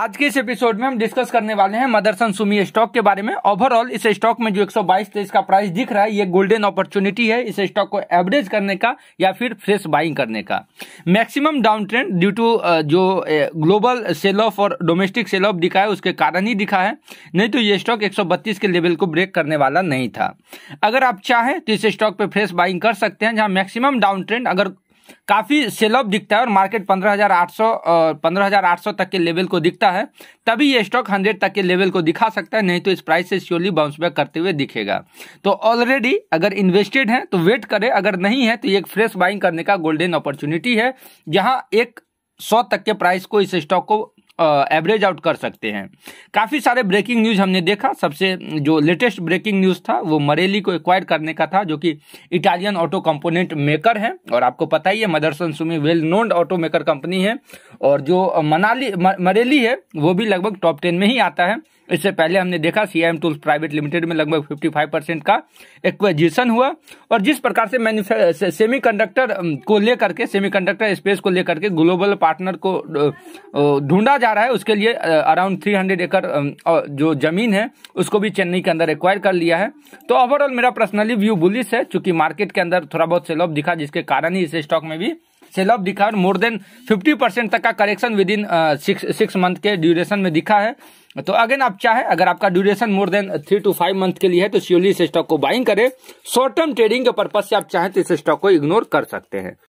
आज के इस एपिसोड में हम डिस्कस करने वाले हैं मदरसन सुमी स्टॉक के बारे में ओवरऑल इस स्टॉक में जो 122 तेईस का प्राइस दिख रहा है ये गोल्डन अपॉर्चुनिटी है इस स्टॉक को एवरेज करने का या फिर फ्रेश बाइंग करने का maximum down trend due to जो ग्लोबल सेल ऑफ और डोमेस्टिक सेल ऑफ दिखा है उसके कारण ही दिखा है नहीं तो ये स्टॉक एक के लेवल को ब्रेक करने वाला नहीं था अगर आप चाहें तो इस स्टॉक पर फ्रेश बाइंग कर सकते हैं जहाँ मैक्सिमम डाउन ट्रेंड अगर काफ़ी सेलअप दिखता है और मार्केट 15,800 और 15,800 तक के लेवल को दिखता है तभी ये स्टॉक 100 तक के लेवल को दिखा सकता है नहीं तो इस प्राइस से श्योरली बाउंस बैक करते हुए दिखेगा तो ऑलरेडी अगर इन्वेस्टेड हैं तो वेट करें अगर नहीं है तो ये एक फ्रेश बाइंग करने का गोल्डन अपॉर्चुनिटी है जहाँ एक सौ तक के प्राइस को इस स्टॉक को एवरेज आउट कर सकते हैं काफ़ी सारे ब्रेकिंग न्यूज़ हमने देखा सबसे जो लेटेस्ट ब्रेकिंग न्यूज़ था वो मरेली को एक्वायर करने का था जो कि इटालियन ऑटो कंपोनेंट मेकर है और आपको पता ही है Motherson Sumi well known auto maker company है और जो मनाली मरेली है वो भी लगभग टॉप टेन में ही आता है इससे पहले हमने देखा C M tools private limited में लगभग 55 परसेंट का एक्विजिशन हुआ और जिस प्रकार से सेमी कंडक्टर को लेकर के सेमी कंडक्टर स्पेस को लेकर के ग्लोबल पार्टनर को ढूंढा जा रहा है उसके लिए अराउंड 300 एकड़ जो जमीन है उसको भी चेन्नई के अंदर एक्वायर कर लिया है तो ओवरऑल मेरा पर्सनली व्यू बुलिस है चूंकि मार्केट के अंदर थोड़ा बहुत सेल दिखा जिसके कारण ही इस स्टॉक में भी सेल ऑफ दिखा और मोर देन 50 परसेंट तक का correction with in six month के ड्यूरेशन में दिखा है तो अगेन आप चाहे अगर आपका duration more than three two five month के लिए है तो श्योरली इस स्टॉक को बाइंग करें शॉर्ट टर्म ट्रेडिंग के पर्पज से आप चाहें तो इस स्टॉक को इग्नोर कर सकते हैं